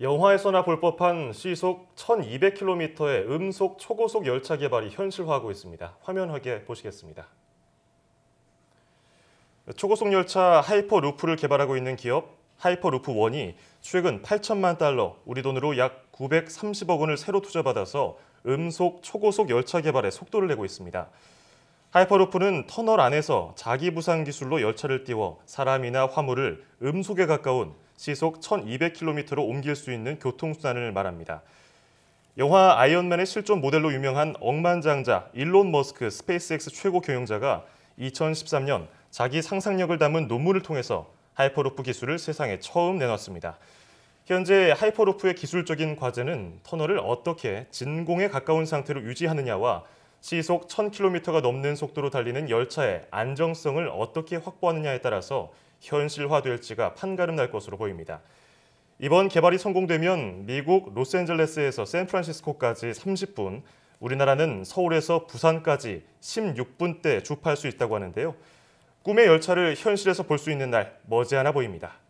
영화에서나 볼 법한 시속 1200km의 음속 초고속 열차 개발이 현실화하고 있습니다. 화면 확인 보시겠습니다. 초고속 열차 하이퍼루프를 개발하고 있는 기업 하이퍼루프 원이 최근 8천만 달러, 우리 돈으로 약 930억 원을 새로 투자받아서 음속 초고속 열차 개발에 속도를 내고 있습니다. 하이퍼루프는 터널 안에서 자기 부상 기술로 열차를 띄워 사람이나 화물을 음속에 가까운 시속 1200km로 옮길 수 있는 교통수단을 말합니다. 영화 아이언맨의 실존 모델로 유명한 억만장자 일론 머스크 스페이스X 최고 경영자가 2013년 자기 상상력을 담은 논문을 통해서 하이퍼루프 기술을 세상에 처음 내놨습니다. 현재 하이퍼루프의 기술적인 과제는 터널을 어떻게 진공에 가까운 상태로 유지하느냐와 시속 1000km가 넘는 속도로 달리는 열차의 안정성을 어떻게 확보하느냐에 따라서 현실화될지가 판가름 날 것으로 보입니다. 이번 개발이 성공되면 미국 로스앤젤레스에서 샌프란시스코까지 30분, 우리나라는 서울에서 부산까지 16분대 주파할 수 있다고 하는데요. 꿈의 열차를 현실에서 볼 수 있는 날 머지않아 보입니다.